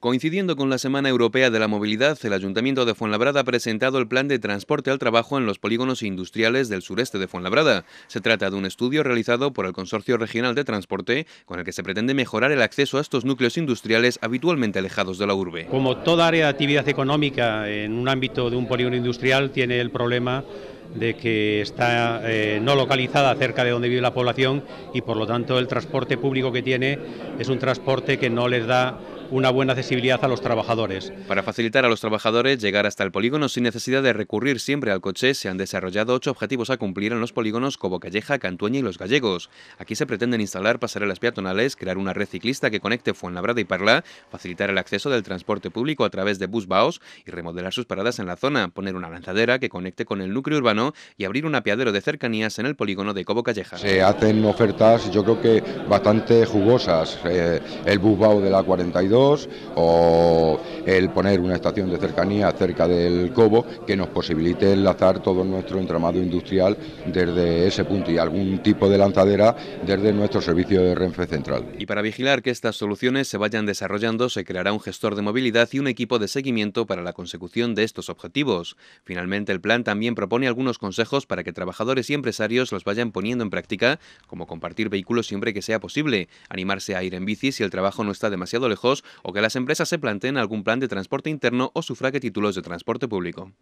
Coincidiendo con la Semana Europea de la Movilidad, el Ayuntamiento de Fuenlabrada ha presentado el Plan de Transporte al Trabajo en los polígonos industriales del sureste de Fuenlabrada. Se trata de un estudio realizado por el Consorcio Regional de Transporte con el que se pretende mejorar el acceso a estos núcleos industriales habitualmente alejados de la urbe. Como toda área de actividad económica en un ámbito de un polígono industrial tiene el problema de que está eh, no localizada cerca de donde vive la población y por lo tanto el transporte público que tiene es un transporte que no les da una buena accesibilidad a los trabajadores. Para facilitar a los trabajadores llegar hasta el polígono sin necesidad de recurrir siempre al coche, se han desarrollado ocho objetivos a cumplir en los polígonos Cobo Calleja, Cantueña y Los Gallegos. Aquí se pretenden instalar pasarelas peatonales, crear una red ciclista que conecte Fuenlabrada y Parla, facilitar el acceso del transporte público a través de busbaos y remodelar sus paradas en la zona, poner una lanzadera que conecte con el núcleo urbano y abrir un apiadero de cercanías en el polígono de Cobo Calleja. Se hacen ofertas yo creo que bastante jugosas, eh, el busbao de la 42, o el poner una estación de cercanía cerca del Cobo que nos posibilite enlazar todo nuestro entramado industrial desde ese punto y algún tipo de lanzadera desde nuestro servicio de Renfe Central. Y para vigilar que estas soluciones se vayan desarrollando, se creará un gestor de movilidad y un equipo de seguimiento para la consecución de estos objetivos. Finalmente, el plan también propone algunos consejos para que trabajadores y empresarios los vayan poniendo en práctica, como compartir vehículos siempre que sea posible, animarse a ir en bici si el trabajo no está demasiado lejos o que las empresas se planteen algún plan de transporte interno o sufrague títulos de transporte público.